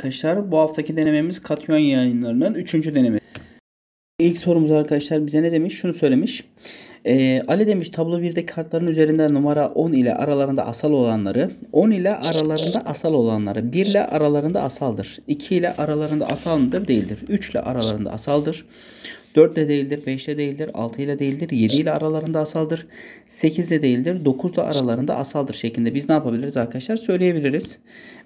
arkadaşlar. Bu haftaki denememiz katyon yayınlarının 3. denemesi. İlk sorumuz arkadaşlar bize ne demiş? Şunu söylemiş. Ee, Ali demiş tablo 1'de kartların üzerinde numara 10 ile aralarında asal olanları, 10 ile aralarında asal olanları, 1 ile aralarında asaldır, 2 ile aralarında asal mıdır değildir, 3 ile aralarında asaldır, 4 ile değildir, 5 ile değildir, 6 ile değildir, 7 ile aralarında asaldır, 8 ile değildir, 9 ile aralarında asaldır şeklinde biz ne yapabiliriz arkadaşlar? Söyleyebiliriz.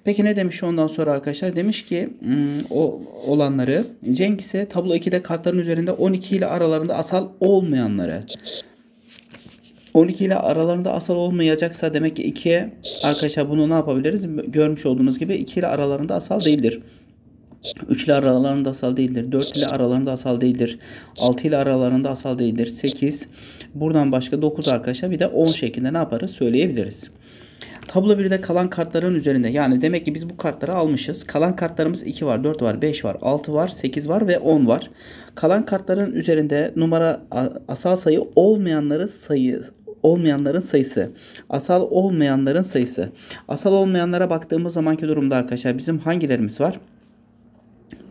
Peki ne demiş ondan sonra arkadaşlar? Demiş ki hmm, o olanları Cenk ise tablo 2'de kartların üzerinde 12 ile aralarında asal olmayanları 12 ile aralarında asal olmayacaksa demek ki 2'ye arkadaşlar bunu ne yapabiliriz? Görmüş olduğunuz gibi 2 ile aralarında asal değildir. 3 ile aralarında asal değildir. 4 ile aralarında asal değildir. 6 ile aralarında asal değildir. 8. Buradan başka 9 arkadaşlar. Bir de 10 şeklinde ne yaparız? Söyleyebiliriz. Tablo 1'de kalan kartların üzerinde. Yani demek ki biz bu kartları almışız. Kalan kartlarımız 2 var, 4 var, 5 var, 6 var, 8 var ve 10 var. Kalan kartların üzerinde numara asal sayı olmayanları sayı olmayanların sayısı. Asal olmayanların sayısı. Asal olmayanlara baktığımız zamanki durumda arkadaşlar bizim hangilerimiz var?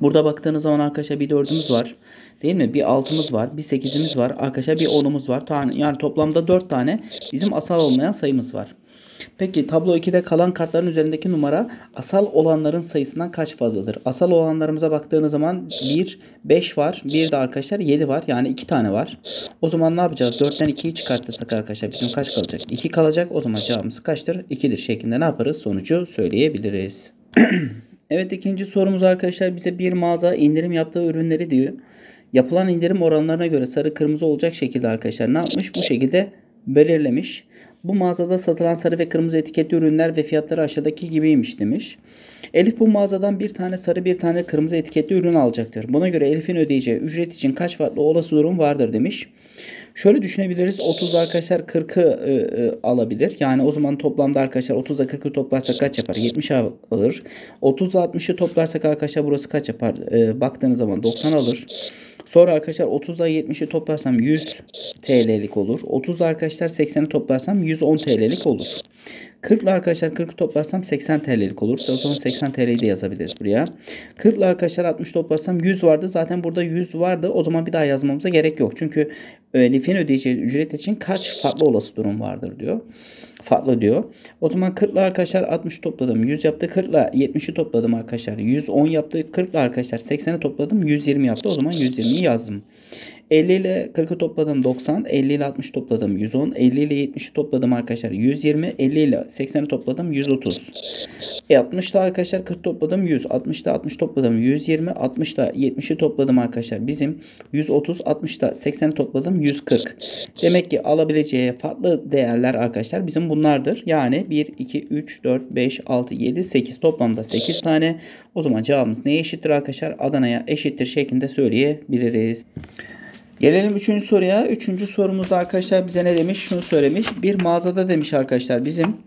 Burada baktığınız zaman arkadaşlar bir dördümüz var. Değil mi? Bir altımız var. Bir sekizimiz var. Arkadaşlar bir onumuz var. Yani toplamda dört tane bizim asal olmayan sayımız var. Peki tablo 2'de kalan kartların üzerindeki numara asal olanların sayısından kaç fazladır? Asal olanlarımıza baktığınız zaman 1, 5 var. Bir de arkadaşlar 7 var. Yani 2 tane var. O zaman ne yapacağız? 4'ten 2'yi çıkartırsak arkadaşlar bizim kaç kalacak? 2 kalacak. O zaman cevabımız kaçtır? 2'dir şeklinde ne yaparız? Sonucu söyleyebiliriz. Evet ikinci sorumuz arkadaşlar bize bir mağaza indirim yaptığı ürünleri diyor. Yapılan indirim oranlarına göre sarı kırmızı olacak şekilde arkadaşlar ne yapmış? Bu şekilde belirlemiş. Bu mağazada satılan sarı ve kırmızı etiketli ürünler ve fiyatları aşağıdaki gibiymiş demiş. Elif bu mağazadan bir tane sarı bir tane kırmızı etiketli ürün alacaktır. Buna göre Elif'in ödeyeceği ücret için kaç farklı olası durum vardır demiş. Şöyle düşünebiliriz. 30 arkadaşlar 40'ı e, e, alabilir. Yani o zaman toplamda arkadaşlar 30'a 40'ı toplarsak kaç yapar? 70 alır. 30'a 60'ı toplarsak arkadaşlar burası kaç yapar? E, baktığınız zaman 90 alır. Sonra arkadaşlar 30'a 70'i toplarsam 100 TL'lik olur. 30'a arkadaşlar 80'i toplarsam 110 TL'lik olur. 40 arkadaşlar 40 toplarsam 80 TL'lik olur. O zaman 80 TL'yi de yazabiliriz buraya. 40 arkadaşlar 60 toplarsam 100 vardı. Zaten burada 100 vardı. O zaman bir daha yazmamıza gerek yok. Çünkü e, Lif'in ödeyeceği ücret için kaç farklı olası durum vardır diyor. Farklı diyor. O zaman 40 arkadaşlar 60 topladım. 100 yaptı. 40 ile 70'i topladım arkadaşlar. 110 yaptı. 40 arkadaşlar 80'i topladım. 120 yaptı. O zaman 120'yi yazdım. 50 ile 40'ı topladım 90. 50 ile 60 topladım 110. 50 ile 70'i topladım arkadaşlar 120. 50 ile 80'i topladım 130. E 60 ile arkadaşlar 40 topladım 100. 60 ile 60 topladım 120. 60 ile 70'i topladım arkadaşlar bizim 130. 60 ile 80'i topladım 140. Demek ki alabileceği farklı değerler arkadaşlar bizim bunlardır. Yani 1, 2, 3, 4, 5, 6, 7, 8 toplamda 8 tane. O zaman cevabımız neye eşittir arkadaşlar? Adana'ya eşittir şeklinde söyleyebiliriz. Gelelim üçüncü soruya. Üçüncü sorumuzda arkadaşlar bize ne demiş? Şunu söylemiş. Bir mağazada demiş arkadaşlar bizim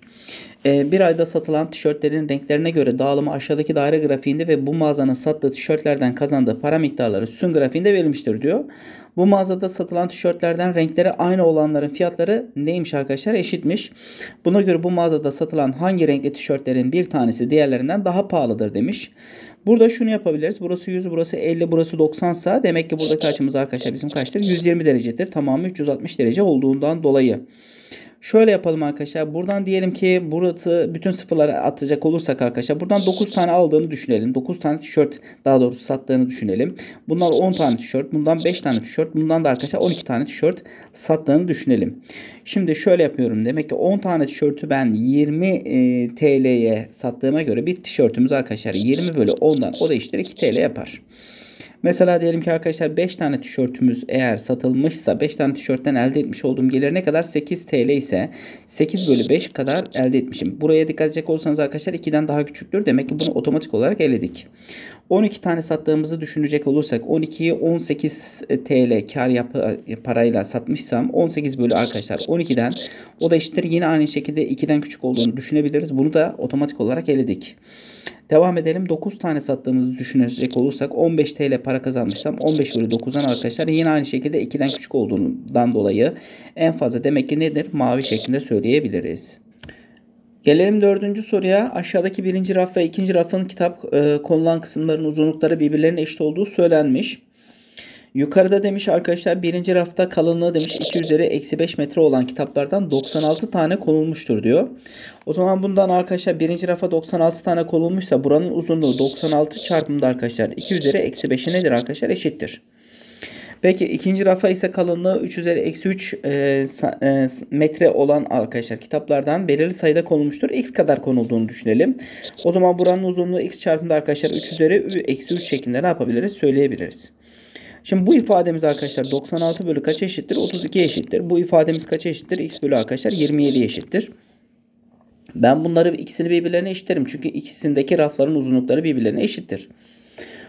e, bir ayda satılan tişörtlerin renklerine göre dağılımı aşağıdaki daire grafiğinde ve bu mağazanın sattığı tişörtlerden kazandığı para miktarları sütun grafiğinde verilmiştir diyor. Bu mağazada satılan tişörtlerden renkleri aynı olanların fiyatları neymiş arkadaşlar? Eşitmiş. Buna göre bu mağazada satılan hangi renkli tişörtlerin bir tanesi diğerlerinden daha pahalıdır demiş. Burada şunu yapabiliriz. Burası 100, burası 50, burası 90 sa demek ki buradaki açımız arkadaşlar bizim kaçtır? 120 derecedir. Tamamı 360 derece olduğundan dolayı. Şöyle yapalım arkadaşlar. Buradan diyelim ki burası bütün sıfırlara atacak olursak arkadaşlar. Buradan 9 tane aldığını düşünelim. 9 tane tişört daha doğrusu sattığını düşünelim. Bunlar 10 tane tişört. Bundan 5 tane tişört. Bundan da arkadaşlar 12 tane tişört sattığını düşünelim. Şimdi şöyle yapıyorum. Demek ki 10 tane tişörtü ben 20 e, TL'ye sattığıma göre bir tişörtümüz arkadaşlar 20 bölü 10'dan o da işte 2 TL yapar. Mesela diyelim ki arkadaşlar 5 tane tişörtümüz eğer satılmışsa 5 tane tişörtten elde etmiş olduğum gelir ne kadar? 8 TL ise 8 bölü 5 kadar elde etmişim. Buraya dikkat edecek olursanız arkadaşlar 2'den daha küçüktür. Demek ki bunu otomatik olarak eledik. 12 tane sattığımızı düşünecek olursak 12'yi 18 TL kar yapı, parayla satmışsam 18 bölü arkadaşlar 12'den o da eşittir yine aynı şekilde 2'den küçük olduğunu düşünebiliriz. Bunu da otomatik olarak eledik. Devam edelim. 9 tane sattığımızı düşünecek olursak 15 TL para kazanmışsam 15 bölü 9'dan arkadaşlar yine aynı şekilde 2'den küçük olduğundan dolayı en fazla demek ki nedir? Mavi şeklinde söyleyebiliriz. Gelelim dördüncü soruya. Aşağıdaki birinci raf ve ikinci rafın kitap e, konulan kısımların uzunlukları birbirlerine eşit olduğu söylenmiş. Yukarıda demiş arkadaşlar birinci rafta kalınlığı demiş 2 üzeri eksi 5 metre olan kitaplardan 96 tane konulmuştur diyor. O zaman bundan arkadaşlar birinci rafa 96 tane konulmuşsa buranın uzunluğu 96 çarpımda arkadaşlar 2 üzeri eksi 5'e nedir arkadaşlar eşittir. Peki ikinci rafa ise kalınlığı 3 üzeri eksi 3 e, e, metre olan arkadaşlar kitaplardan belirli sayıda konulmuştur. X kadar konulduğunu düşünelim. O zaman buranın uzunluğu x çarpımda arkadaşlar 3 üzeri eksi 3 şeklinde ne yapabiliriz söyleyebiliriz. Şimdi bu ifademiz arkadaşlar 96 bölü kaç eşittir? 32 eşittir. Bu ifademiz kaç eşittir? X bölü arkadaşlar 27 eşittir. Ben bunları ikisini birbirlerine eşitlerim. Çünkü ikisindeki rafların uzunlukları birbirlerine eşittir.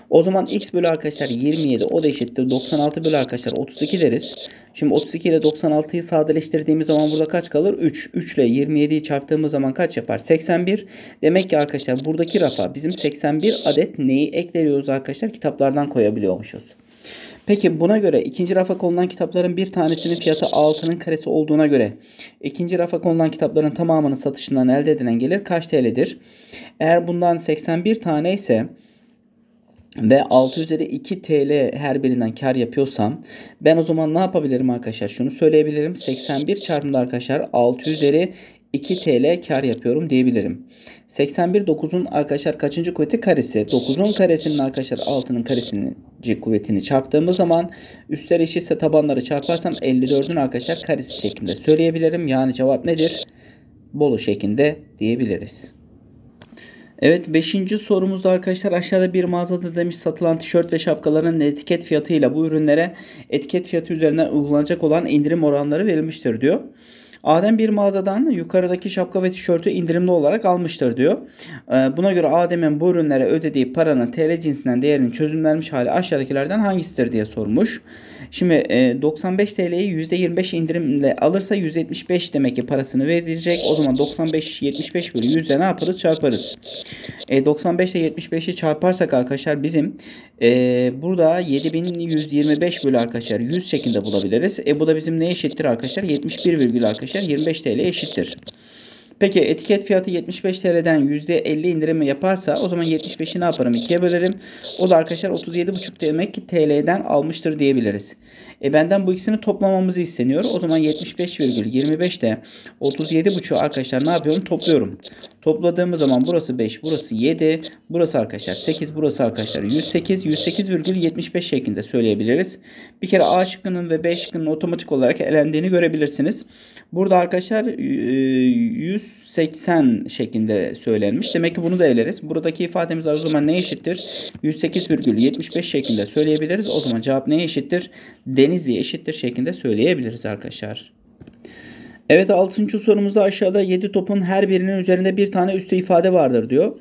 O zaman x bölü arkadaşlar 27 o da eşittir. 96 bölü arkadaşlar 32 deriz. Şimdi 32 ile 96'yı sadeleştirdiğimiz zaman burada kaç kalır? 3. 3 ile 27'yi çarptığımız zaman kaç yapar? 81. Demek ki arkadaşlar buradaki rafa bizim 81 adet neyi ekleriyoruz arkadaşlar? Kitaplardan koyabiliyormuşuz. Peki buna göre ikinci rafa konulan kitapların bir tanesinin fiyatı altının karesi olduğuna göre ikinci rafa konulan kitapların tamamının satışından elde edilen gelir kaç TL'dir? Eğer bundan 81 tane ise ve 6 üzeri 2 TL her birinden kar yapıyorsam ben o zaman ne yapabilirim arkadaşlar? Şunu söyleyebilirim. 81 çarpımda arkadaşlar 6 üzeri 2 TL kar yapıyorum diyebilirim. 81,9'un arkadaşlar kaçıncı kuvveti karesi? 9'un karesinin arkadaşlar 6'nın karesinin kuvvetini çarptığımız zaman üstler eşitse tabanları çarparsam 54'ün arkadaşlar karesi şeklinde söyleyebilirim. Yani cevap nedir? Bolu şeklinde diyebiliriz. Evet 5. sorumuzda arkadaşlar aşağıda bir mağazada demiş satılan tişört ve şapkaların etiket fiyatıyla bu ürünlere etiket fiyatı üzerine uygulanacak olan indirim oranları verilmiştir diyor. Adem bir mağazadan yukarıdaki şapka ve tişörtü indirimli olarak almıştır diyor. Ee, buna göre Adem'in bu ürünlere ödediği paranın TL cinsinden değerinin çözümlenmiş hali aşağıdakilerden hangisidir diye sormuş. Şimdi 95 TL'yi %25 indirimle alırsa 175 demek ki parasını verecek. O zaman 95 75 bölü 100 ne yaparız? Çarparız. 95 ile 75'i çarparsak arkadaşlar bizim e, burada 7125 bölü arkadaşlar 100 şeklinde bulabiliriz. E, bu da bizim ne eşittir arkadaşlar? 71 virgül arkadaşlar 25 TL eşittir. Peki etiket fiyatı 75 TL'den %50 indirimi yaparsa o zaman 75'i ne yaparım? 2'ye bölerim. O da arkadaşlar 37,5 demek ki TL'den almıştır diyebiliriz. E benden bu ikisini toplamamızı isteniyor. O zaman 75,25'te 37,5 arkadaşlar ne yapıyorum? Topluyorum. Topladığımız zaman burası 5, burası 7, burası arkadaşlar 8, burası arkadaşlar 108, 108,75 şeklinde söyleyebiliriz. Bir kere A şıkkının ve B şıkkının otomatik olarak elendiğini görebilirsiniz. Burada arkadaşlar 180 e, şeklinde söylenmiş. Demek ki bunu da eleriz. Buradaki ifademiz o zaman ne eşittir? 108,75 şeklinde söyleyebiliriz. O zaman cevap ne eşittir? Denizli'ye eşittir şeklinde söyleyebiliriz arkadaşlar. Evet 6. sorumuzda aşağıda 7 topun her birinin üzerinde bir tane üstü ifade vardır diyor.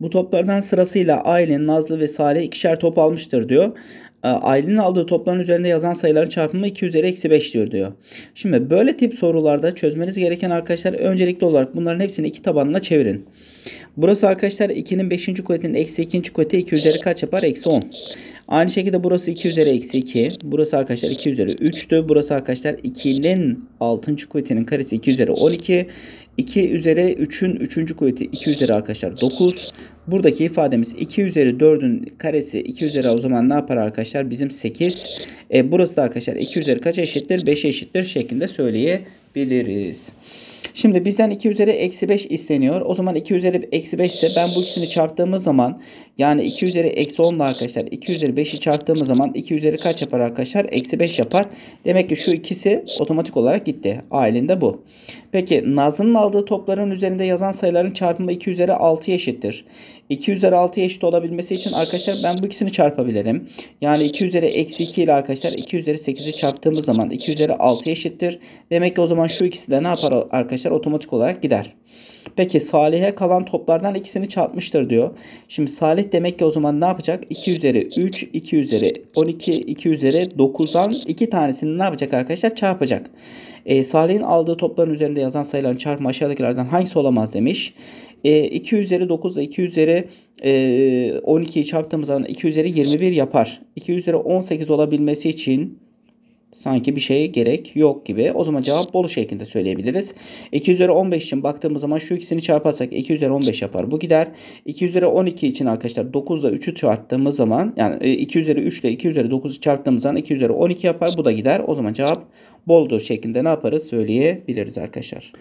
Bu toplardan sırasıyla Aylin, Nazlı ve Salih ikişer top almıştır diyor. Ee, ailenin aldığı topların üzerinde yazan sayıların çarpımı 2 üzeri eksi 5'tir diyor. Şimdi böyle tip sorularda çözmeniz gereken arkadaşlar öncelikli olarak bunların hepsini 2 tabanına çevirin. Burası arkadaşlar 2'nin 5. kuvvetinin eksi 2. kuvveti 2 üzeri kaç yapar? Eksi 10. Aynı şekilde burası 2 üzeri eksi 2. Burası arkadaşlar 2 üzeri 3'tü. Burası arkadaşlar 2'nin 6. kuvvetinin karesi 2 üzeri 12. 2 üzeri 3'ün 3. kuvveti 2 üzeri arkadaşlar 9. Buradaki ifademiz 2 üzeri 4'ün karesi 2 üzeri o zaman ne yapar arkadaşlar? Bizim 8. E, burası da arkadaşlar 2 üzeri kaç eşittir? 5 eşittir şeklinde söyleyebiliriz. Şimdi bizden 2 üzeri eksi 5 isteniyor. O zaman 2 üzeri eksi 5 ise ben bu ikisini çarptığımız zaman yani 2 üzeri eksi 10 arkadaşlar 2 üzeri 5'i çarptığımız zaman 2 üzeri kaç yapar arkadaşlar? Eksi 5 yapar. Demek ki şu ikisi otomatik olarak gitti. Ailinde bu. Peki Nazlı'nın aldığı topların üzerinde yazan sayıların çarpımı 2 üzeri 6 eşittir. 2 üzeri 6 eşit olabilmesi için arkadaşlar ben bu ikisini çarpabilirim. Yani 2 üzeri eksi 2 ile arkadaşlar 2 üzeri 8'i çarptığımız zaman 2 üzeri 6 eşittir. Demek ki o zaman şu ikisi de ne yapar arkadaşlar? Otomatik olarak gider. Peki Salih'e kalan toplardan ikisini çarpmıştır diyor. Şimdi Salih demek ki o zaman ne yapacak? 2 üzeri 3, 2 üzeri 12, 2 üzeri 9'dan 2 tanesini ne yapacak arkadaşlar? Çarpacak. E, Salih'in aldığı topların üzerinde yazan sayıların çarpımı aşağıdakilerden hangisi olamaz demiş. E, 2 üzeri 9 ile 2 üzeri e, 12'yi çarptığımız zaman 2 üzeri 21 yapar. 2 üzeri 18 olabilmesi için Sanki bir şeye gerek yok gibi. O zaman cevap Bolu şeklinde söyleyebiliriz. 2 üzeri 15 için baktığımız zaman şu ikisini çarparsak 2 üzeri 15 yapar. Bu gider. 2 üzeri 12 için arkadaşlar 9 ile 3'ü çarptığımız zaman yani 2 e, üzeri 3 ile 2 üzeri 9'u çarptığımız zaman 2 üzeri 12 yapar. Bu da gider. O zaman cevap Bolu'dur şeklinde ne yaparız söyleyebiliriz arkadaşlar.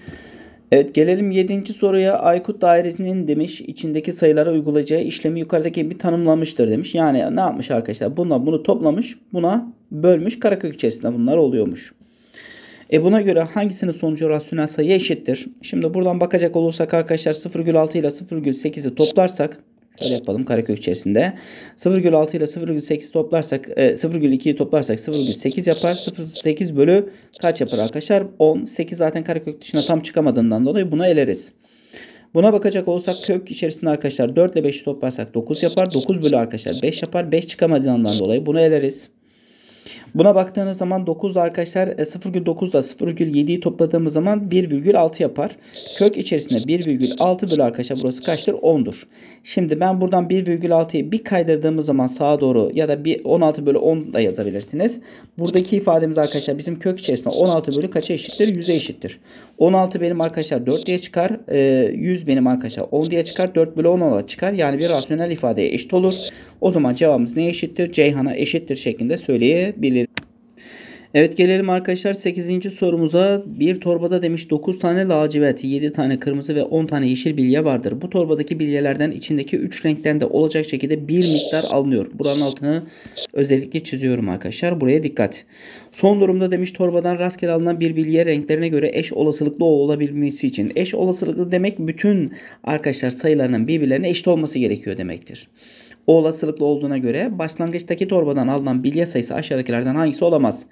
Evet gelelim 7. soruya. Aykut dairesinin demiş içindeki sayılara uygulayacağı işlemi yukarıdaki bir tanımlamıştır demiş. Yani ne yapmış arkadaşlar? Bununla bunu toplamış. Buna bölmüş karekök içerisinde bunlar oluyormuş. E buna göre hangisinin sonucu rasyonel sayı eşittir? Şimdi buradan bakacak olursak arkadaşlar 0,6 ile 0,8'i toplarsak Şöyle yapalım karekök içerisinde. 0,6 ile 0,8 toplarsak, e, 0,2'yi toplarsak 0,8 yapar. 0,8 bölü kaç yapar arkadaşlar? 10. 8 zaten karekök dışına tam çıkamadığından dolayı buna eleriz. Buna bakacak olursak kök içerisinde arkadaşlar 4 ile 5'i toplarsak 9 yapar. 9 bölü arkadaşlar 5 yapar. 5 çıkamadığından dolayı buna eleriz. Buna baktığınız zaman 9 arkadaşlar 0,9 e, da 0,7'yi topladığımız zaman 1,6 yapar. Kök içerisinde 1,6 bölü arkadaşlar burası kaçtır? 10'dur. Şimdi ben buradan 1,6'yı bir kaydırdığımız zaman sağa doğru ya da bir 16 bölü 10 da yazabilirsiniz. Buradaki ifademiz arkadaşlar bizim kök içerisinde 16 bölü kaça eşittir? 100'e eşittir. 16 benim arkadaşlar 4 diye çıkar. 100 e, benim arkadaşlar 10 diye çıkar. 4 bölü 10 olarak çıkar. Yani bir rasyonel ifadeye eşit olur. O zaman cevabımız ne eşittir? Ceyhan'a eşittir şeklinde söyleyebilirim. Evet gelelim arkadaşlar 8. sorumuza. Bir torbada demiş 9 tane lacivert, 7 tane kırmızı ve 10 tane yeşil bilye vardır. Bu torbadaki bilyelerden içindeki 3 renkten de olacak şekilde bir miktar alınıyor. Buranın altını özellikle çiziyorum arkadaşlar. Buraya dikkat. Son durumda demiş torbadan rastgele alınan bir bilye renklerine göre eş olasılıklı olabilmesi için. Eş olasılıklı demek bütün arkadaşlar sayılarının birbirlerine eşit olması gerekiyor demektir o olasılıklı olduğuna göre başlangıçtaki torbadan alınan bilye sayısı aşağıdakilerden hangisi olamaz?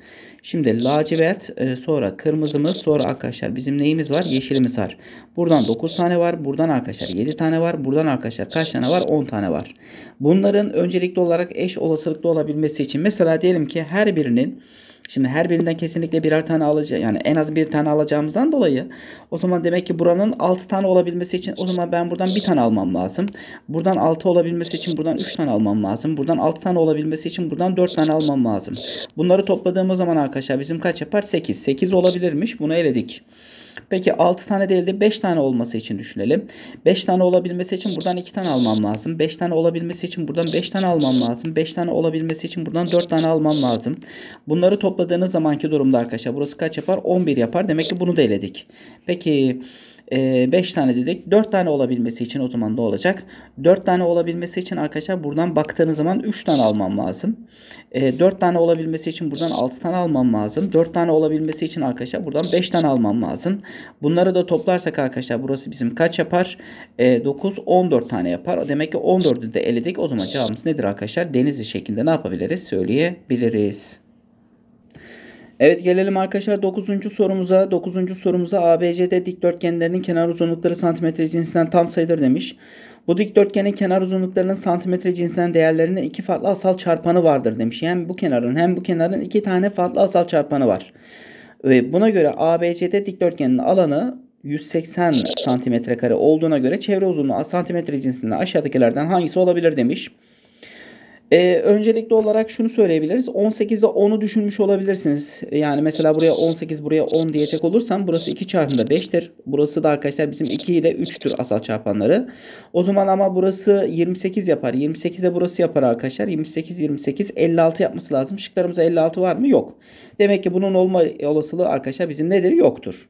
Şimdi lacivert e, sonra kırmızımız sonra arkadaşlar bizim neyimiz var? Yeşilimiz var. Buradan 9 tane var. Buradan arkadaşlar 7 tane var. Buradan arkadaşlar kaç tane var? 10 tane var. Bunların öncelikli olarak eş olasılıklı olabilmesi için mesela diyelim ki her birinin Şimdi her birinden kesinlikle birer tane alacağım. Yani en az bir tane alacağımızdan dolayı o zaman demek ki buranın 6 tane olabilmesi için o zaman ben buradan bir tane almam lazım. Buradan 6 olabilmesi için buradan 3 tane almam lazım. Buradan 6 tane olabilmesi için buradan 4 tane almam lazım. Bunları topladığımız zaman arkadaşlar bizim kaç yapar? 8. 8 olabilirmiş. Bunu eledik. Peki 6 tane değil de 5 tane olması için düşünelim. 5 tane olabilmesi için buradan 2 tane almam lazım. 5 tane olabilmesi için buradan 5 tane almam lazım. 5 tane olabilmesi için buradan 4 tane almam lazım. Bunları topladığınız zamanki durumda arkadaşlar burası kaç yapar? 11 yapar. Demek ki bunu da eledik. Peki 5 ee, tane dedik. 4 tane olabilmesi için o zaman ne olacak? 4 tane olabilmesi için arkadaşlar buradan baktığınız zaman 3 tane almam lazım. 4 ee, tane olabilmesi için buradan 6 tane almam lazım. 4 tane olabilmesi için arkadaşlar buradan 5 tane almam lazım. Bunları da toplarsak arkadaşlar burası bizim kaç yapar? 9, ee, 14 tane yapar. Demek ki 14'ü de eledik. O zaman cevabımız nedir arkadaşlar? Denizli şeklinde ne yapabiliriz? Söyleyebiliriz. Evet gelelim arkadaşlar 9. sorumuza. 9. sorumuzda ABCD dikdörtgenlerinin kenar uzunlukları santimetre cinsinden tam sayıdır demiş. Bu dikdörtgenin kenar uzunluklarının santimetre cinsinden değerlerinin iki farklı asal çarpanı vardır demiş. Hem bu kenarın hem bu kenarın iki tane farklı asal çarpanı var. Ve buna göre ABCD dikdörtgeninin alanı 180 santimetre kare olduğuna göre çevre uzunluğu santimetre cinsinden aşağıdakilerden hangisi olabilir demiş. Ee, öncelikli olarak şunu söyleyebiliriz. 18'e 10'u düşünmüş olabilirsiniz. Yani mesela buraya 18 buraya 10 diyecek olursam burası 2 çarpımda 5'tir. Burası da arkadaşlar bizim 2 ile 3'tür asal çarpanları. O zaman ama burası 28 yapar. 28 de burası yapar arkadaşlar. 28 28 56 yapması lazım. Şıklarımızda 56 var mı? Yok. Demek ki bunun olma olasılığı arkadaşlar bizim nedir? Yoktur.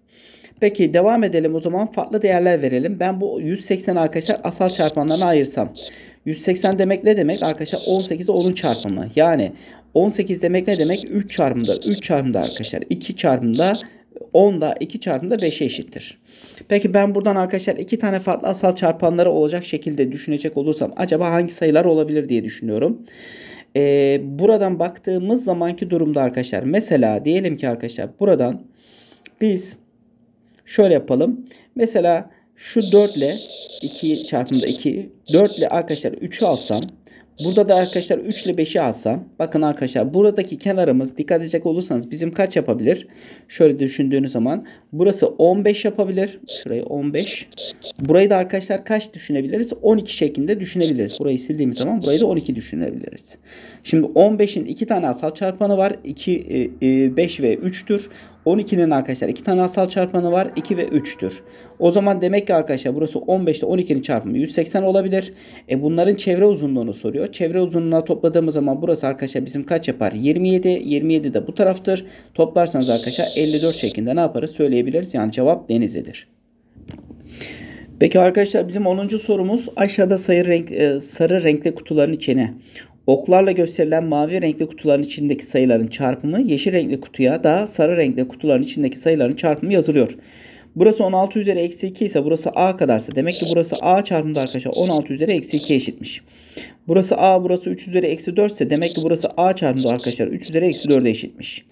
Peki devam edelim o zaman farklı değerler verelim. Ben bu 180 arkadaşlar asal çarpanlarına ayırsam. 180 demek ne demek? Arkadaşlar 18'e 10'un çarpımı. Yani 18 demek ne demek? 3 çarpımda 3 çarpımda arkadaşlar 2 çarpımda 10 da 2 çarpımda 5'e eşittir. Peki ben buradan arkadaşlar iki tane farklı asal çarpanları olacak şekilde düşünecek olursam acaba hangi sayılar olabilir diye düşünüyorum. Ee, buradan baktığımız zamanki durumda arkadaşlar mesela diyelim ki arkadaşlar buradan biz şöyle yapalım. Mesela şu 4 ile 2 çarpımda 2 4 ile arkadaşlar 3'ü alsam burada da arkadaşlar 3 ile 5'i alsam bakın arkadaşlar buradaki kenarımız dikkat edecek olursanız bizim kaç yapabilir? Şöyle düşündüğünüz zaman burası 15 yapabilir. Şurayı 15. Burayı da arkadaşlar kaç düşünebiliriz? 12 şekilde düşünebiliriz. Burayı sildiğimiz zaman burayı da 12 düşünebiliriz. Şimdi 15'in 2 tane asal çarpanı var. 2 5 e, e, ve 3'tür. 12'nin arkadaşlar 2 tane asal çarpanı var. 2 ve 3'tür. O zaman demek ki arkadaşlar burası 15 ile 12'nin çarpımı 180 olabilir. E bunların çevre uzunluğunu soruyor. Çevre uzunluğuna topladığımız zaman burası arkadaşlar bizim kaç yapar? 27. 27 de bu taraftır. Toplarsanız arkadaşlar 54 şeklinde ne yaparız söyleyebiliriz. Yani cevap Denizli'dir. Peki arkadaşlar bizim 10. sorumuz aşağıda sayı renk, e, sarı renkli kutuların içine Oklarla gösterilen mavi renkli kutuların içindeki sayıların çarpımı yeşil renkli kutuya da sarı renkli kutuların içindeki sayıların çarpımı yazılıyor. Burası 16 üzeri eksi 2 ise burası a kadarsa demek ki burası a çarpımında arkadaşlar 16 üzeri eksi 2 eşitmiş. Burası a burası 3 üzeri eksi 4 ise demek ki burası a çarpımında arkadaşlar 3 üzeri eksi 4 eşitmiş.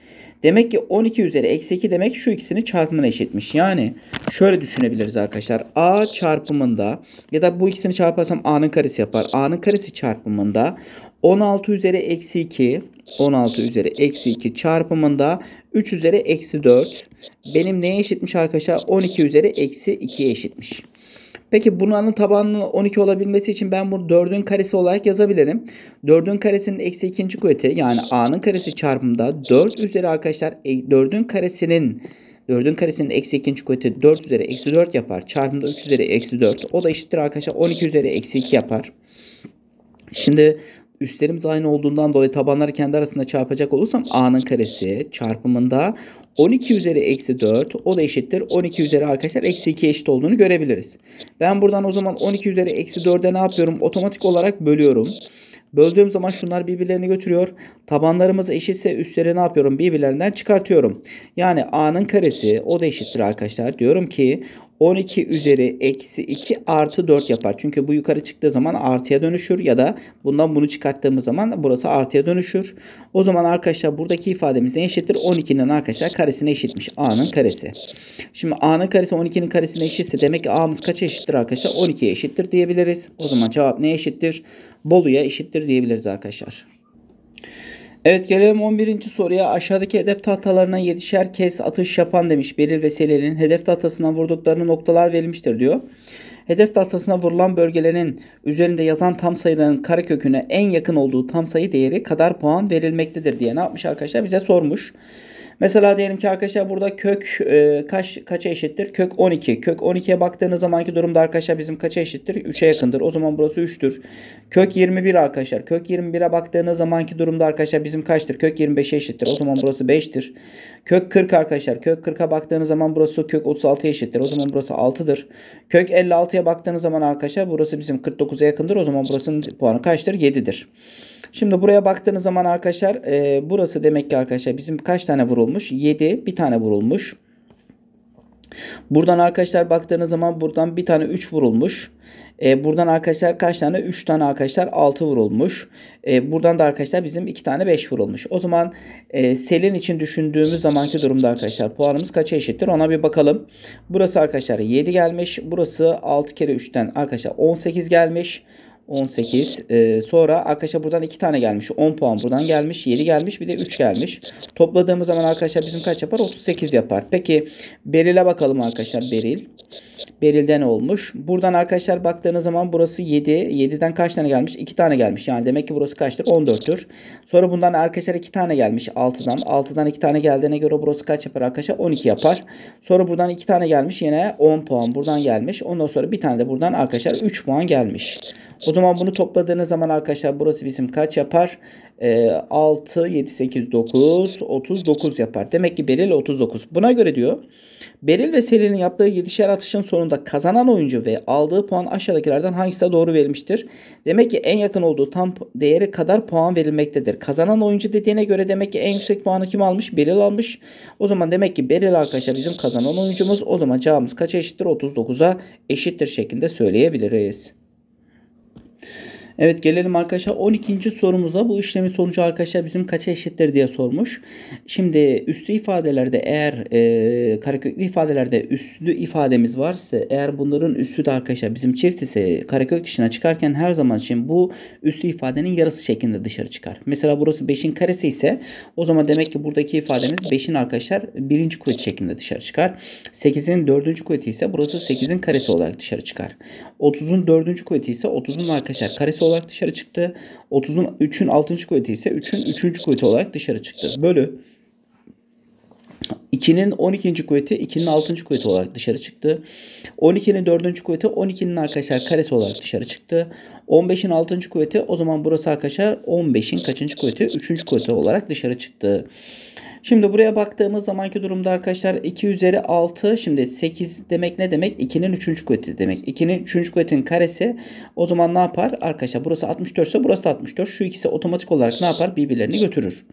Demek ki 12 üzeri eksi 2 demek şu ikisini çarpımına eşitmiş. Yani şöyle düşünebiliriz arkadaşlar. A çarpımında ya da bu ikisini çarparsam A'nın karesi yapar. A'nın karesi çarpımında 16 üzeri eksi 2 16 üzeri eksi 2 çarpımında 3 üzeri eksi 4 benim neye eşitmiş arkadaşlar 12 üzeri eksi 2'ye eşitmiş. Peki bunların tabanının 12 olabilmesi için ben bunu 4'ün karesi olarak yazabilirim. 4'ün karesinin eksi 2. kuvveti yani a'nın karesi çarpımında 4 üzeri arkadaşlar 4'ün e, karesinin 4'ün karesinin eksi 2. kuvveti 4 üzeri eksi 4 yapar. Çarpımda 3 üzeri eksi 4. O da eşittir arkadaşlar 12 üzeri eksi 2 yapar. Şimdi üstlerimiz aynı olduğundan dolayı tabanları kendi arasında çarpacak olursam A'nın karesi çarpımında 12 üzeri eksi 4 o da eşittir. 12 üzeri arkadaşlar eksi 2 eşit olduğunu görebiliriz. Ben buradan o zaman 12 üzeri eksi 4'e ne yapıyorum? Otomatik olarak bölüyorum. Böldüğüm zaman şunlar birbirlerini götürüyor. Tabanlarımız eşitse üstleri ne yapıyorum? Birbirlerinden çıkartıyorum. Yani A'nın karesi o da eşittir arkadaşlar. Diyorum ki 12 üzeri eksi 2 artı 4 yapar. Çünkü bu yukarı çıktığı zaman artıya dönüşür ya da bundan bunu çıkarttığımız zaman burası artıya dönüşür. O zaman arkadaşlar buradaki ifademiz ne eşittir? 12'nin arkadaşlar karesine eşitmiş. A'nın karesi. Şimdi A'nın karesi 12'nin karesine eşitse demek ki A'mız kaç eşittir arkadaşlar? 12'ye eşittir diyebiliriz. O zaman cevap ne eşittir? Bolu'ya eşittir diyebiliriz arkadaşlar. Evet gelelim 11. soruya. Aşağıdaki hedef tahtalarına 7'şer kez atış yapan demiş. Belirli vesilenin hedef tahtasından vurduklarını noktalar verilmiştir diyor. Hedef tahtasına vurulan bölgelerin üzerinde yazan tam sayıların kareköküne en yakın olduğu tam sayı değeri kadar puan verilmektedir diye ne yapmış arkadaşlar bize sormuş. Mesela diyelim ki arkadaşlar burada kök e, kaç kaça eşittir? Kök 12. Kök 12'ye baktığınız zamanki durumda arkadaşlar bizim kaça eşittir? 3'e yakındır. O zaman burası 3'tür. Kök 21 arkadaşlar. Kök 21'e baktığınız zamanki durumda arkadaşlar bizim kaçtır? Kök 25'e eşittir. O zaman burası 5'tir. Kök 40 arkadaşlar. Kök 40'a baktığınız zaman burası kök 36'ya eşittir. O zaman burası 6'dır. Kök 56'ya baktığınız zaman arkadaşlar burası bizim 49'a yakındır. O zaman burasının puanı kaçtır? 7'dir. Şimdi buraya baktığınız zaman arkadaşlar e, burası demek ki arkadaşlar bizim kaç tane vurulmuş? 7 bir tane vurulmuş. Buradan arkadaşlar baktığınız zaman buradan bir tane 3 vurulmuş. E, buradan arkadaşlar kaç tane? 3 tane arkadaşlar 6 vurulmuş. E, buradan da arkadaşlar bizim 2 tane 5 vurulmuş. O zaman e, selin için düşündüğümüz zamanki durumda arkadaşlar puanımız kaça eşittir? Ona bir bakalım. Burası arkadaşlar 7 gelmiş. Burası 6 kere 3'ten arkadaşlar 18 gelmiş. 18. Ee, sonra arkadaşlar buradan 2 tane gelmiş. 10 puan buradan gelmiş. 7 gelmiş. Bir de 3 gelmiş. Topladığımız zaman arkadaşlar bizim kaç yapar? 38 yapar. Peki Beril'e bakalım arkadaşlar. Beril. Beril'den olmuş. Buradan arkadaşlar baktığınız zaman burası 7. 7'den kaç tane gelmiş? 2 tane gelmiş. Yani demek ki burası kaçtır? 14'tür. Sonra bundan arkadaşlar 2 tane gelmiş 6'dan. 6'dan 2 tane geldiğine göre burası kaç yapar arkadaşlar? 12 yapar. Sonra buradan 2 tane gelmiş. Yine 10 puan buradan gelmiş. Ondan sonra bir tane de buradan arkadaşlar 3 puan gelmiş. O o zaman bunu topladığınız zaman arkadaşlar burası bizim kaç yapar? E, 6, 7, 8, 9, 39 yapar. Demek ki Beril 39. Buna göre diyor Beril ve Selin'in yaptığı 7'şer atışın sonunda kazanan oyuncu ve aldığı puan aşağıdakilerden hangisine doğru verilmiştir? Demek ki en yakın olduğu tam değeri kadar puan verilmektedir. Kazanan oyuncu dediğine göre demek ki en yüksek puanı kim almış? Beril almış. O zaman demek ki Beril arkadaşlar bizim kazanan oyuncumuz. O zaman cevabımız kaça eşittir? 39'a eşittir şeklinde söyleyebiliriz. Evet gelelim arkadaşlar 12. sorumuzda bu işlemin sonucu arkadaşlar bizim kaça eşittir diye sormuş. Şimdi üstü ifadelerde eğer e, kareköklü ifadelerde üslü ifademiz varsa eğer bunların üstü de arkadaşlar bizim çift ise karekök dışına çıkarken her zaman için bu üstü ifadenin yarısı şeklinde dışarı çıkar. Mesela burası 5'in karesi ise o zaman demek ki buradaki ifademiz 5'in arkadaşlar birinci kuvvet şeklinde dışarı çıkar. 8'in dördüncü kuvveti ise burası 8'in karesi olarak dışarı çıkar. 30'un dördüncü kuvveti ise 30'un arkadaşlar karesi kuvveti olarak dışarı çıktı. 30'un 3'ün 6. kuvveti ise 3'ün 3. kuvveti olarak dışarı çıktı. Bölü 2'nin 12. kuvveti 2'nin 6. kuvveti olarak dışarı çıktı. 12'nin 4. kuvveti 12'nin arkadaşlar karesi olarak dışarı çıktı. 15'in 6. kuvveti o zaman burası arkadaşlar 15'in kaçıncı kuvveti? 3. kuvveti olarak dışarı çıktı. Şimdi buraya baktığımız zamanki durumda arkadaşlar 2 üzeri 6 şimdi 8 demek ne demek? 2'nin 3. kuvveti demek. 2'nin 3. kuvvetin karesi o zaman ne yapar? Arkadaşlar burası 64 ise burası da 64. Şu ikisi otomatik olarak ne yapar? Birbirlerini götürür.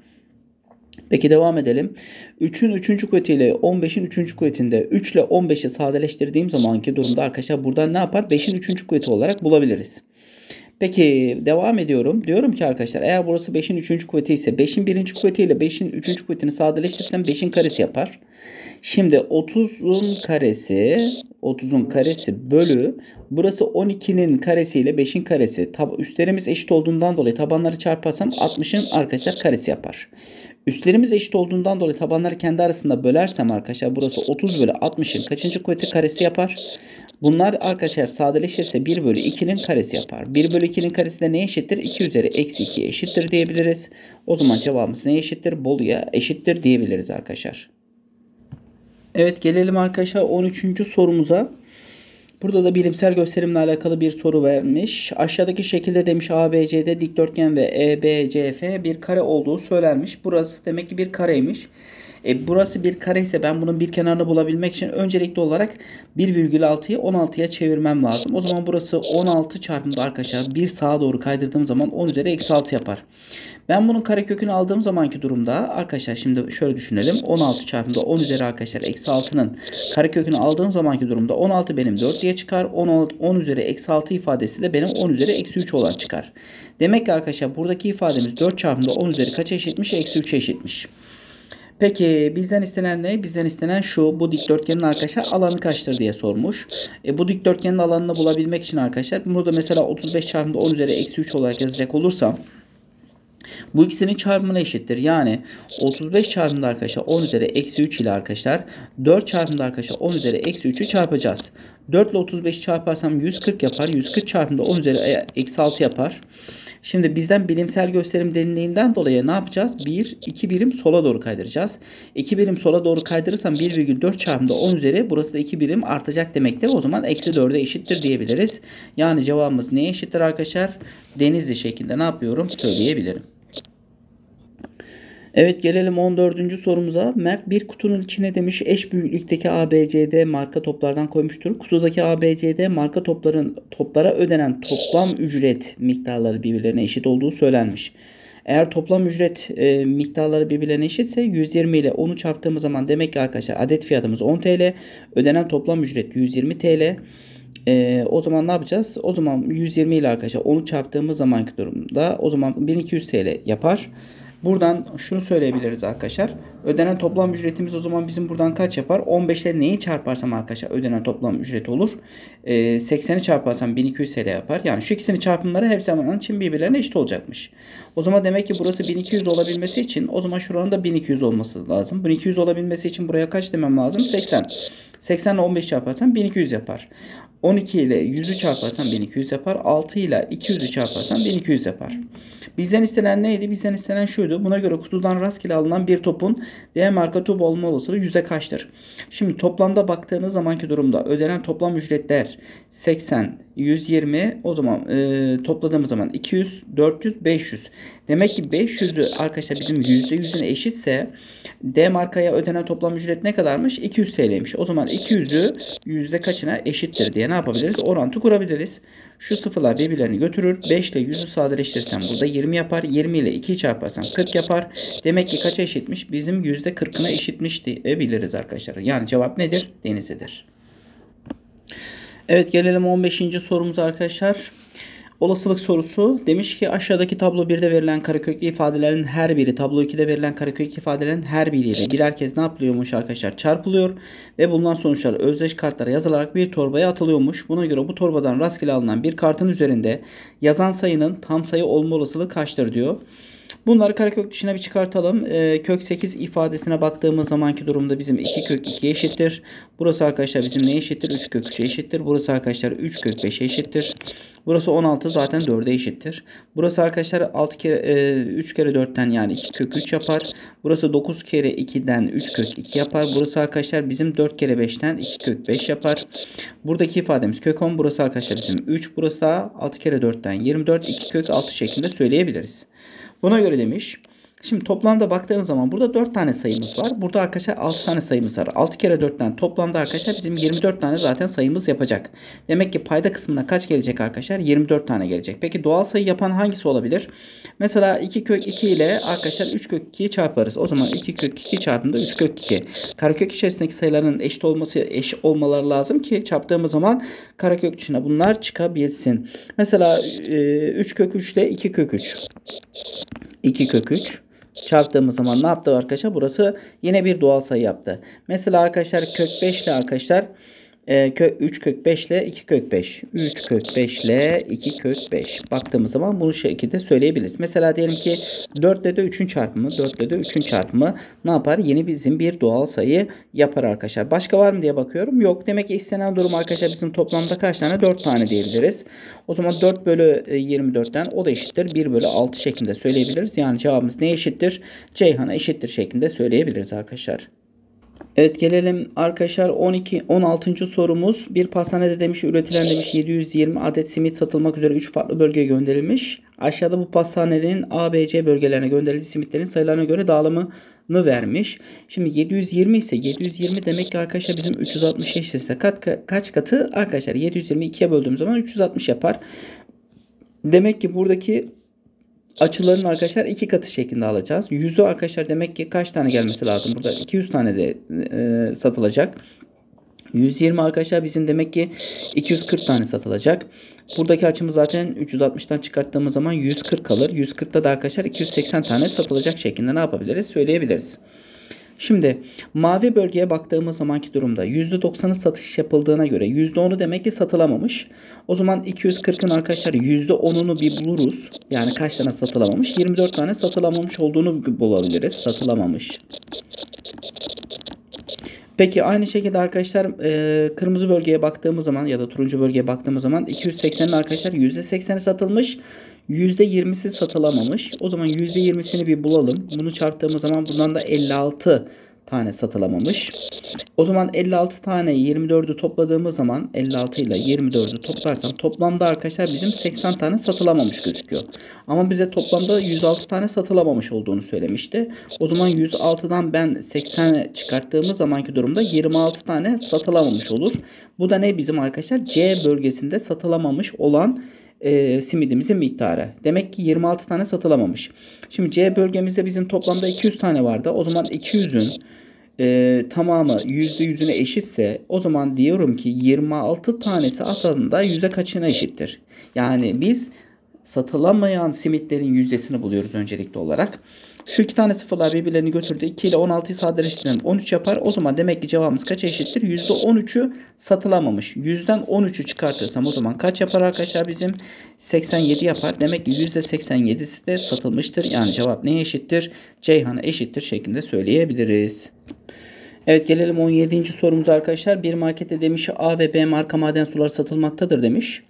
Peki devam edelim. 3'ün 3. kuvvetiyle 15'in 3. kuvvetinde 3 ile 15'i sadeleştirdiğim zamanki durumda arkadaşlar buradan ne yapar? 5'in 3. kuvveti olarak bulabiliriz. Peki devam ediyorum. Diyorum ki arkadaşlar eğer burası 5'in 3. kuvveti ise 5'in 1. kuvvetiyle ile 5'in 3. kuvvetini sadeleştirsem 5'in karesi yapar. Şimdi 30'un karesi 30'un karesi bölü burası 12'nin karesi ile 5'in karesi. Tab üstlerimiz eşit olduğundan dolayı tabanları çarparsam 60'ın arkadaşlar karesi yapar. Üstlerimiz eşit olduğundan dolayı tabanları kendi arasında bölersem arkadaşlar burası 30 bölü 60'ın kaçıncı kuvveti karesi yapar? Bunlar arkadaşlar sadeleşirse 1 bölü 2'nin karesi yapar. 1 bölü 2'nin karesi de ne eşittir? 2 üzeri eksi 2 eşittir diyebiliriz. O zaman cevabımız ne eşittir? Bolu'ya eşittir diyebiliriz arkadaşlar. Evet gelelim arkadaşlar 13. sorumuza. Burada da bilimsel gösterimle alakalı bir soru vermiş. Aşağıdaki şekilde demiş ABCD dikdörtgen ve EBCF bir kare olduğu söylenmiş. Burası demek ki bir kareymiş. E, burası bir kare ise ben bunun bir kenarını bulabilmek için öncelikli olarak 1,6'yı 16'ya çevirmem lazım. O zaman burası 16 çarpımda arkadaşlar bir sağa doğru kaydırdığım zaman 10 üzeri eksi 6 yapar. Ben bunun kare kökünü aldığım zamanki durumda arkadaşlar şimdi şöyle düşünelim. 16 çarpımda 10 üzeri arkadaşlar eksi 6'nın kare kökünü aldığım zamanki durumda 16 benim 4 diye çıkar. 10, 10 üzeri eksi 6 ifadesi de benim 10 üzeri eksi 3 olan çıkar. Demek ki arkadaşlar buradaki ifademiz 4 çarpımda 10 üzeri kaç eşitmiş? Eksi 3 eşitmiş. Peki bizden istenen ne? Bizden istenen şu. Bu dikdörtgenin arkadaşlar alanı kaçtır diye sormuş. E, bu dikdörtgenin alanını bulabilmek için arkadaşlar bunu da mesela 35 çarpımda 10 üzeri eksi 3 olarak yazacak olursam bu ikisinin çarpımına eşittir. Yani 35 çarpımda arkadaşlar 10 üzeri eksi 3 ile arkadaşlar 4 çarpımda arkadaşlar 10 üzeri eksi 3'ü çarpacağız. 4 ile 35 çarparsam 140 yapar. 140 çarpımda 10 üzeri e, eksi 6 yapar. Şimdi bizden bilimsel gösterim deniliğinden dolayı ne yapacağız? 1, 2 birim sola doğru kaydıracağız. 2 birim sola doğru kaydırırsam 1,4 çarpımda 10 üzeri burası da 2 birim artacak demektir. O zaman eksi 4'e eşittir diyebiliriz. Yani cevabımız neye eşittir arkadaşlar? Denizli şeklinde ne yapıyorum? Söyleyebilirim. Evet gelelim 14. sorumuza. Mert bir kutunun içine demiş eş büyüklükteki ABCD marka toplardan koymuştur. Kutudaki ABCD marka topların toplara ödenen toplam ücret miktarları birbirlerine eşit olduğu söylenmiş. Eğer toplam ücret e, miktarları birbirlerine eşitse 120 ile 10'u çarptığımız zaman demek ki arkadaşlar adet fiyatımız 10 TL. Ödenen toplam ücret 120 TL. E, o zaman ne yapacağız? O zaman 120 ile arkadaşlar 10'u çarptığımız zamanki durumda o zaman 1200 TL yapar. Buradan şunu söyleyebiliriz arkadaşlar. Ödenen toplam ücretimiz o zaman bizim buradan kaç yapar? 15 ile neyi çarparsam arkadaşlar ödenen toplam ücret olur. E, ee, 80'i çarparsam 1200 TL yapar. Yani şu ikisini çarpımları hepsi hemen için birbirlerine eşit olacakmış. O zaman demek ki burası 1200 olabilmesi için o zaman şuranın da 1200 olması lazım. 1200 olabilmesi için buraya kaç demem lazım? 80. 80 ile 15 çarparsam 1200 yapar. 12 ile 100'ü çarparsan 1200 yapar. 6 ile 200'ü çarparsan 1200 yapar. Bizden istenen neydi? Bizden istenen şuydu. Buna göre kutudan rastgele alınan bir topun D marka top olma olasılığı yüzde kaçtır? Şimdi toplamda baktığınız zamanki durumda ödenen toplam ücretler 80 120 o zaman e, topladığımız zaman 200, 400, 500. Demek ki 500'ü arkadaşlar bizim %100'üne eşitse D markaya ödenen toplam ücret ne kadarmış? 200 TL'ymiş. O zaman 200'ü yüzde kaçına eşittir diye ne yapabiliriz? Orantı kurabiliriz. Şu sıfırlar birbirlerini götürür. 5 ile 100'ü sadeleştirsem burada 20 yapar. 20 ile 2'yi çarparsam 40 yapar. Demek ki kaça eşitmiş? Bizim yüzde %40'ına eşitmiş diyebiliriz arkadaşlar. Yani cevap nedir? Denizlidir. Evet gelelim 15. sorumuza arkadaşlar. Olasılık sorusu demiş ki aşağıdaki tablo 1'de verilen kareköklü ifadelerin her biri tablo 2'de verilen kareköklü ifadelerin her biriyle birer kez ne yapılıyormuş arkadaşlar çarpılıyor ve bulunan sonuçlar özdeş kartlara yazılarak bir torbaya atılıyormuş. Buna göre bu torbadan rastgele alınan bir kartın üzerinde yazan sayının tam sayı olma olasılığı kaçtır diyor. Bunları karekök dışına bir çıkartalım. E, kök 8 ifadesine baktığımız zamanki durumda bizim 2 kök 2 eşittir. Burası arkadaşlar bizim ne eşittir? 3 kök 3 eşittir. Burası arkadaşlar 3 kök 5 eşittir. Burası 16 zaten 4'e eşittir. Burası arkadaşlar 6 kere e, 3 kere 4'ten yani 2 kök 3 yapar. Burası 9 kere 2'den 3 kök 2 yapar. Burası arkadaşlar bizim 4 kere 5'ten 2 kök 5 yapar. Buradaki ifademiz kök 10. Burası arkadaşlar bizim 3. Burası da 6 kere 4'ten 24 2 kök 6 şeklinde söyleyebiliriz. Buna göre demiş. Şimdi toplamda baktığınız zaman burada 4 tane sayımız var. Burada arkadaşlar 6 tane sayımız var. 6 kere 4'ten toplamda arkadaşlar bizim 24 tane zaten sayımız yapacak. Demek ki payda kısmına kaç gelecek arkadaşlar? 24 tane gelecek. Peki doğal sayı yapan hangisi olabilir? Mesela 2 kök 2 ile arkadaşlar 3 kök 2'yi çarparız. O zaman 2 kök 2 çarptığında 3 kök 2. Karakök içerisindeki sayıların eşit olması eş olmaları lazım ki çarptığımız zaman karakök dışına bunlar çıkabilsin. Mesela 3 kök 3 ile 2 kök 3. 2 kök 3 çarptığımız zaman ne yaptı arkadaşlar? Burası yine bir doğal sayı yaptı. Mesela arkadaşlar kök 5 ile arkadaşlar e, kök, 3 kök 5 ile 2 kök 5. 3 kök 5 ile 2 kök 5. Baktığımız zaman bunu şekilde söyleyebiliriz. Mesela diyelim ki 4 ile de 3'ün çarpımı. 4 ile de 3'ün çarpımı ne yapar? Yeni bizim bir doğal sayı yapar arkadaşlar. Başka var mı diye bakıyorum. Yok. Demek ki istenen durum arkadaşlar bizim toplamda kaç tane? 4 tane diyebiliriz. O zaman 4 bölü 24'ten e, o da eşittir. 1 bölü 6 şeklinde söyleyebiliriz. Yani cevabımız ne eşittir? Ceyhan'a eşittir şeklinde söyleyebiliriz arkadaşlar. Evet gelelim arkadaşlar 12 16. sorumuz. Bir pastanede demiş üretilen demiş 720 adet simit satılmak üzere 3 farklı bölgeye gönderilmiş. Aşağıda bu pastanenin ABC B, C bölgelerine gönderildiği simitlerin sayılarına göre dağılımını vermiş. Şimdi 720 ise 720 demek ki arkadaşlar bizim 360 eşitse kat, kaç katı arkadaşlar 720 2'ye böldüğüm zaman 360 yapar. Demek ki buradaki açıların arkadaşlar iki katı şeklinde alacağız. Yüzü arkadaşlar demek ki kaç tane gelmesi lazım? Burada 200 tane de e, satılacak. 120 arkadaşlar bizim demek ki 240 tane satılacak. Buradaki açımız zaten 360'tan çıkarttığımız zaman 140 kalır. 140'ta da arkadaşlar 280 tane satılacak şeklinde ne yapabiliriz? Söyleyebiliriz. Şimdi mavi bölgeye baktığımız zamanki durumda %90'ı satış yapıldığına göre %10'u demek ki satılamamış. O zaman 240'ın arkadaşlar %10'unu bir buluruz. Yani kaç tane satılamamış? 24 tane satılamamış olduğunu bulabiliriz. Satılamamış. Peki aynı şekilde arkadaşlar e, kırmızı bölgeye baktığımız zaman ya da turuncu bölgeye baktığımız zaman 280'in arkadaşlar %80'i satılmış. %20'si satılamamış. O zaman %20'sini bir bulalım. Bunu çarptığımız zaman bundan da 56 tane satılamamış. O zaman 56 tane 24'ü topladığımız zaman 56 ile 24'ü toplarsam toplamda arkadaşlar bizim 80 tane satılamamış gözüküyor. Ama bize toplamda 106 tane satılamamış olduğunu söylemişti. O zaman 106'dan ben 80 çıkarttığımız zamanki durumda 26 tane satılamamış olur. Bu da ne bizim arkadaşlar C bölgesinde satılamamış olan e, simidimizin miktarı. Demek ki 26 tane satılamamış. Şimdi C bölgemizde bizim toplamda 200 tane vardı. O zaman 200'ün e, tamamı %100'üne eşitse o zaman diyorum ki 26 tanesi aslında yüzde kaçına eşittir? Yani biz satılamayan simitlerin yüzdesini buluyoruz öncelikli olarak. Şu iki tane sıfırlar birbirlerini götürdü. 2 ile 16'yı sadeleştirelim. 13 yapar. O zaman demek ki cevabımız kaç eşittir? %13'ü satılamamış. Yüzden 13'ü çıkartırsam o zaman kaç yapar arkadaşlar bizim? 87 yapar. Demek ki %87'si de satılmıştır. Yani cevap neye eşittir? Ceyhan'a eşittir şeklinde söyleyebiliriz. Evet gelelim 17. sorumuz arkadaşlar. Bir markette demiş A ve B marka maden suları satılmaktadır demiş.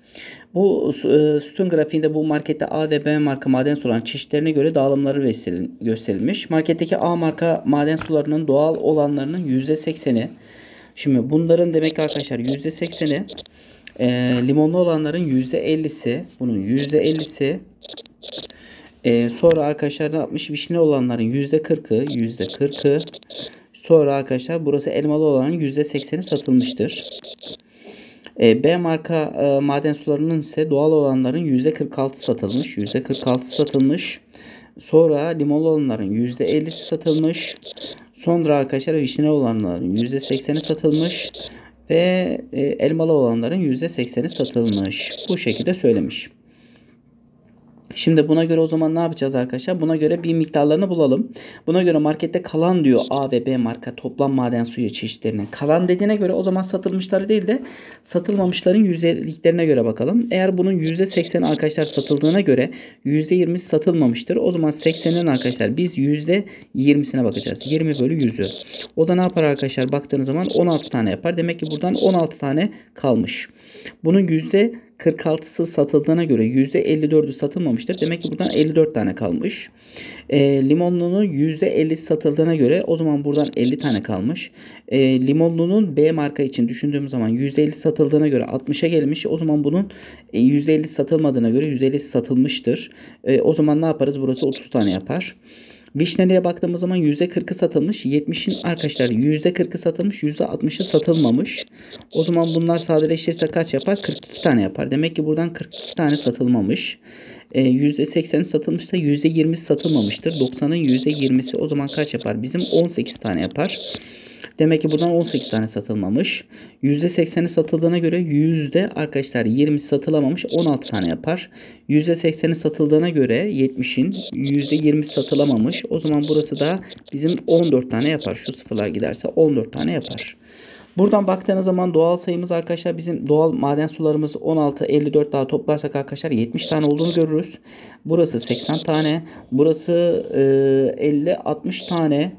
Bu e, sütun grafiğinde bu markette A ve B marka maden sularının çeşitlerine göre dağılımları gösterilmiş. Marketteki A marka maden sularının doğal olanlarının %80'i. Şimdi bunların demek ki arkadaşlar %80'i e, limonlu olanların %50'si. Bunun %50'si. E, sonra arkadaşlar ne yapmış? Vişne olanların %40'ı. %40'ı. Sonra arkadaşlar burası elmalı olanın %80'i satılmıştır. E, B marka e, maden sularının ise doğal olanların %46 satılmış. %46 satılmış. Sonra limonlu olanların %50 satılmış. Sonra arkadaşlar vişne olanların %80'i satılmış. Ve e, elmalı olanların %80'i satılmış. Bu şekilde söylemiş. Şimdi buna göre o zaman ne yapacağız arkadaşlar? Buna göre bir miktarlarını bulalım. Buna göre markette kalan diyor A ve B marka toplam maden suyu çeşitlerinin. Kalan dediğine göre o zaman satılmışları değil de satılmamışların yüzdeliklerine göre bakalım. Eğer bunun %80 arkadaşlar satıldığına göre %20 satılmamıştır. O zaman 80'in arkadaşlar biz %20'sine bakacağız. 20 bölü 100'ü. O da ne yapar arkadaşlar? Baktığınız zaman 16 tane yapar. Demek ki buradan 16 tane kalmış. Bunun %80 46'sı satıldığına göre %54'ü satılmamıştır. Demek ki buradan 54 tane kalmış. E, limonlunun %50 satıldığına göre o zaman buradan 50 tane kalmış. E, limonlunun B marka için düşündüğüm zaman %50 satıldığına göre 60'a gelmiş. O zaman bunun %50 e, satılmadığına göre %50 satılmıştır. E, o zaman ne yaparız? Burası 30 tane yapar. Vişne'ye baktığımız zaman %40'ı satılmış. 70'in arkadaşlar %40'ı satılmış. %60'ı satılmamış. O zaman bunlar sadeleşirse kaç yapar? 42 tane yapar. Demek ki buradan 42 tane satılmamış. E, %80 satılmışsa %20 satılmamıştır. 90'ın %20'si o zaman kaç yapar? Bizim 18 tane yapar. Demek ki buradan 18 tane satılmamış. %80'i satıldığına göre yüzde arkadaşlar 20 satılamamış 16 tane yapar. %80'i satıldığına göre 70'in %20 satılamamış. O zaman burası da bizim 14 tane yapar. Şu sıfırlar giderse 14 tane yapar. Buradan baktığınız zaman doğal sayımız arkadaşlar bizim doğal maden sularımız 16 54 daha toplarsak arkadaşlar 70 tane olduğunu görürüz. Burası 80 tane. Burası e, 50 60 tane.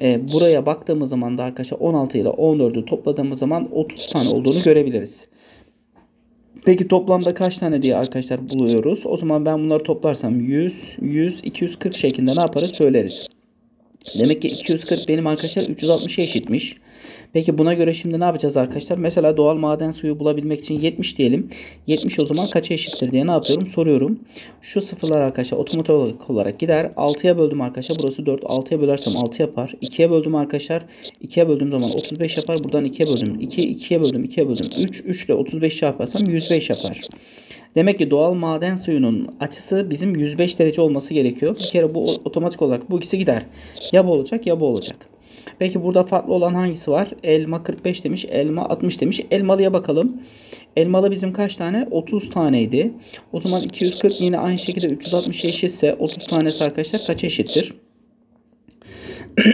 E, buraya baktığımız zaman da arkadaşlar 16 ile 14'ü topladığımız zaman 30 tane olduğunu görebiliriz. Peki toplamda kaç tane diye arkadaşlar buluyoruz. O zaman ben bunları toplarsam 100, 100, 240 şeklinde ne yaparız söyleriz. Demek ki 240 benim arkadaşlar 360'a eşitmiş. Peki buna göre şimdi ne yapacağız arkadaşlar? Mesela doğal maden suyu bulabilmek için 70 diyelim. 70 o zaman kaça eşittir diye ne yapıyorum? Soruyorum. Şu sıfırlar arkadaşlar otomatik olarak gider. 6'ya böldüm arkadaşlar. Burası 4. 6'ya bölersem 6 yapar. 2'ye böldüm arkadaşlar. 2'ye böldüğüm zaman 35 yapar. Buradan 2'ye böldüm. 2, 2'ye böldüm. 2'ye böldüm. 3, 3 ile 35 yaparsam 105 yapar. Demek ki doğal maden suyunun açısı bizim 105 derece olması gerekiyor. Bir kere bu otomatik olarak bu ikisi gider. Ya bu olacak ya bu olacak. Peki burada farklı olan hangisi var? Elma 45 demiş. Elma 60 demiş. Elmalıya bakalım. Elmalı bizim kaç tane? 30 taneydi. O zaman 240 yine aynı şekilde 360 eşitse 30 tanesi arkadaşlar kaç eşittir?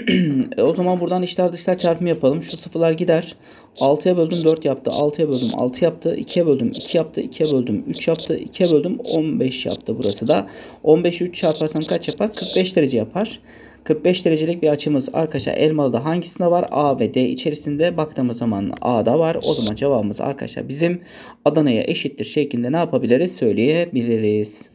E, o zaman buradan içler dışlar çarpımı yapalım. Şu sıfırlar gider. 6'ya böldüm 4 yaptı. 6'ya böldüm 6 yaptı. 2'ye böldüm 2 yaptı. 2'ye böldüm 3 yaptı. 2'ye böldüm 15 yaptı burası da. 15'i 3 çarparsam kaç yapar? 45 derece yapar. 45 derecelik bir açımız arkadaşlar Elmalı'da hangisinde var? A ve D içerisinde baktığımız zaman A'da var. O zaman cevabımız arkadaşlar bizim Adana'ya eşittir şeklinde ne yapabiliriz? Söyleyebiliriz.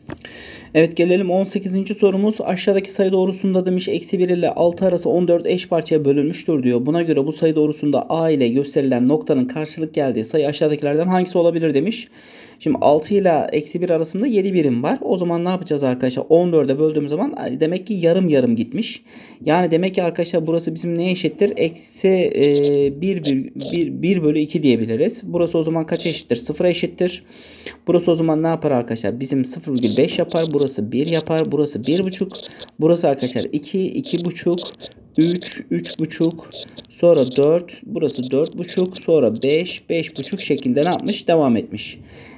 Evet gelelim 18. sorumuz. Aşağıdaki sayı doğrusunda demiş eksi 1 ile 6 arası 14 eş parçaya bölünmüştür diyor. Buna göre bu sayı doğrusunda A ile gösterilen noktanın karşılık geldiği sayı aşağıdakilerden hangisi olabilir demiş. Şimdi 6 ile eksi 1 arasında 7 birim var. O zaman ne yapacağız arkadaşlar? 14'e böldüğüm zaman demek ki yarım yarım gitmiş. Yani demek ki arkadaşlar burası bizim neye eşittir? Eksi e, 1, 1, 1 bölü 2 diyebiliriz. Burası o zaman kaç eşittir? 0 eşittir. Burası o zaman ne yapar arkadaşlar? Bizim 0,5 yapar. Burası 1 yapar. Burası 1,5. Burası arkadaşlar 2, 2,5. 3, 3,5 sonra 4 burası 4,5 sonra 5, 5,5 şeklinde ne yapmış? Devam etmiş.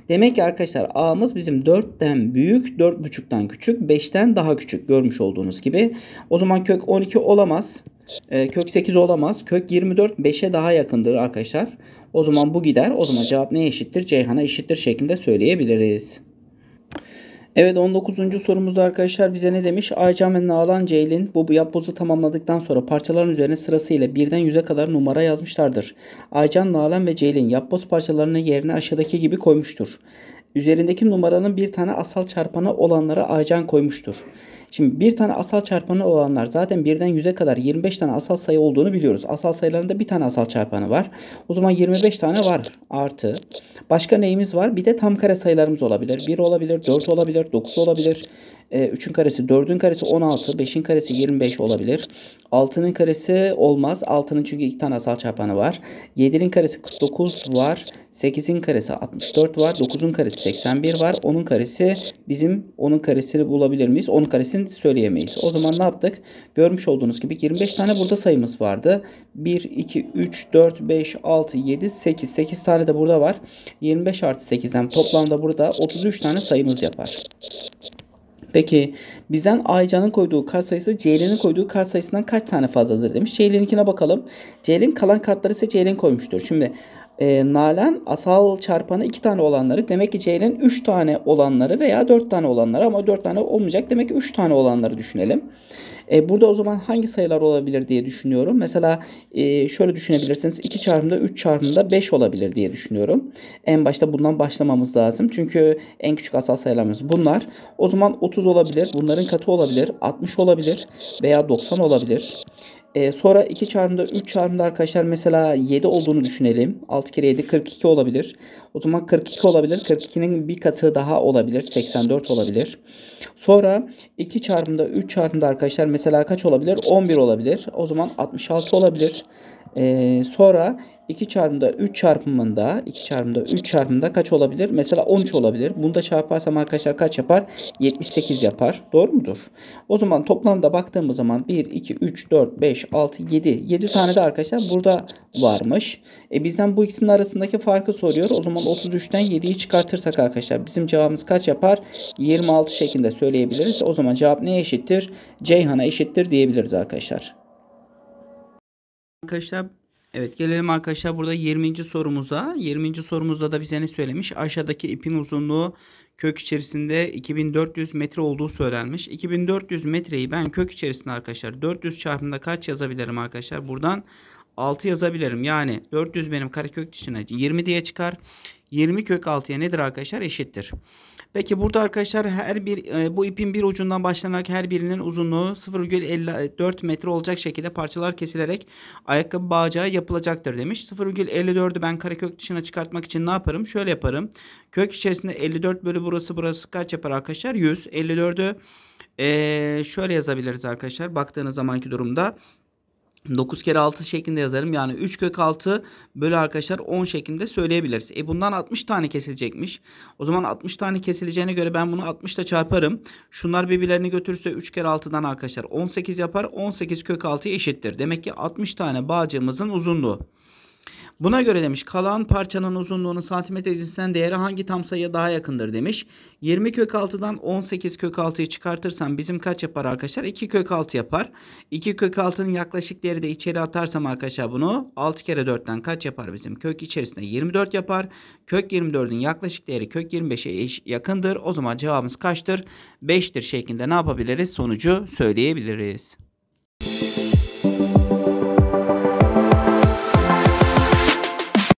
Demek ki arkadaşlar A'mız bizim 4'ten büyük, 4.5'tan küçük, 5'ten daha küçük görmüş olduğunuz gibi. O zaman kök 12 olamaz. E, kök 8 olamaz. Kök 24 5'e daha yakındır arkadaşlar. O zaman bu gider. O zaman cevap ne eşittir? Ceyhan'a eşittir şeklinde söyleyebiliriz. Evet 19. sorumuzda arkadaşlar bize ne demiş? Aycan ve Nalan Ceylin bu yapbozu tamamladıktan sonra parçaların üzerine sırasıyla 1'den 100'e kadar numara yazmışlardır. Aycan, Nalan ve Ceylin yapboz parçalarını yerine aşağıdaki gibi koymuştur üzerindeki numaranın bir tane asal çarpanı olanlara acan koymuştur. Şimdi bir tane asal çarpanı olanlar zaten birden 100'e kadar 25 tane asal sayı olduğunu biliyoruz. Asal sayılarında bir tane asal çarpanı var. O zaman 25 tane var artı. Başka neyimiz var? Bir de tam kare sayılarımız olabilir. 1 olabilir, 4 olabilir, 9 olabilir, e, 3'ün karesi 4'ün karesi 16. 5'in karesi 25 olabilir. 6'nın karesi olmaz. 6'nın çünkü 2 tane asal çarpanı var. 7'nin karesi 49 var. 8'in karesi 64 var. 9'un karesi 81 var. 10'un karesi bizim 10'un karesini bulabilir miyiz? 10'un karesini söyleyemeyiz. O zaman ne yaptık? Görmüş olduğunuz gibi 25 tane burada sayımız vardı. 1, 2, 3, 4, 5, 6, 7, 8. 8 tane de burada var. 25 artı 8'den toplamda burada 33 tane sayımız yapar. Peki bizden Aycan'ın koyduğu kart sayısı Ceylin'in koyduğu kart sayısından kaç tane fazladır demiş. Ceylin'inkine bakalım. Ceylin kalan kartları ise Ceylin koymuştur. Şimdi e, Nalan asal çarpanı 2 tane olanları demek ki Ceylin 3 tane olanları veya 4 tane olanları ama 4 tane olmayacak demek ki 3 tane olanları düşünelim. E, burada o zaman hangi sayılar olabilir diye düşünüyorum. Mesela e, şöyle düşünebilirsiniz. 2 çarpımda 3 çarpımda 5 olabilir diye düşünüyorum. En başta bundan başlamamız lazım. Çünkü en küçük asal sayılarımız bunlar. O zaman 30 olabilir. Bunların katı olabilir. 60 olabilir. Veya 90 olabilir. E, sonra 2 çarpımda 3 çarpımda arkadaşlar mesela 7 olduğunu düşünelim. 6 kere 7 42 olabilir. O zaman 42 olabilir. 42'nin bir katı daha olabilir. 84 olabilir. Sonra 2 çarpımda 3 çarpımda arkadaşlar mesela kaç olabilir? 11 olabilir. O zaman 66 olabilir. Ee, sonra 2 çarpımda 3 çarpımında 2 çarpımda 3 çarpımında kaç olabilir? Mesela 13 olabilir. Bunu da çarparsam arkadaşlar kaç yapar? 78 yapar. Doğru mudur? O zaman toplamda baktığımız zaman 1, 2, 3, 4, 5, 6, 7. 7 tane de arkadaşlar burada varmış. E bizden bu ikisinin arasındaki farkı soruyor. O zaman 33'ten 7'yi çıkartırsak arkadaşlar bizim cevabımız kaç yapar? 26 şeklinde söyleyebiliriz. O zaman cevap neye eşittir? Ceyhan'a eşittir diyebiliriz arkadaşlar. Arkadaşlar evet gelelim arkadaşlar burada 20. sorumuza. 20. sorumuzda da bize ne söylemiş? Aşağıdaki ipin uzunluğu kök içerisinde 2400 metre olduğu söylenmiş. 2400 metreyi ben kök içerisinde arkadaşlar 400 çarpımda kaç yazabilirim arkadaşlar? Buradan 6 yazabilirim. Yani 400 benim karekök dışına 20 diye çıkar. 20 kök 6'ya nedir arkadaşlar? Eşittir. Peki burada arkadaşlar her bir e, bu ipin bir ucundan başlanarak her birinin uzunluğu 0,54 metre olacak şekilde parçalar kesilerek ayakkabı bağacağı yapılacaktır demiş. 0,54'ü ben karekök dışına çıkartmak için ne yaparım? Şöyle yaparım. Kök içerisinde 54 bölü burası burası kaç yapar arkadaşlar? 100. 54'ü ee, şöyle yazabiliriz arkadaşlar. Baktığınız zamanki durumda 9 kere 6 şeklinde yazarım. Yani 3 kök 6 bölü arkadaşlar 10 şeklinde söyleyebiliriz. E bundan 60 tane kesilecekmiş. O zaman 60 tane kesileceğine göre ben bunu 60 ile çarparım. Şunlar birbirlerini götürürse 3 kere 6'dan arkadaşlar 18 yapar. 18 kök 6'ya eşittir. Demek ki 60 tane bağcığımızın uzunluğu. Buna göre demiş kalan parçanın uzunluğunun santimetre cinsinden değeri hangi tam sayıya daha yakındır demiş. 20 kök 6'dan 18 kök 6'yı çıkartırsam bizim kaç yapar arkadaşlar? 2 kök 6 yapar. 2 kök 6'nın yaklaşık değeri de içeri atarsam arkadaşlar bunu 6 kere 4'ten kaç yapar bizim? Kök içerisinde 24 yapar. Kök 24'ün yaklaşık değeri kök 25'e yakındır. O zaman cevabımız kaçtır? 5'tir şeklinde ne yapabiliriz? Sonucu söyleyebiliriz.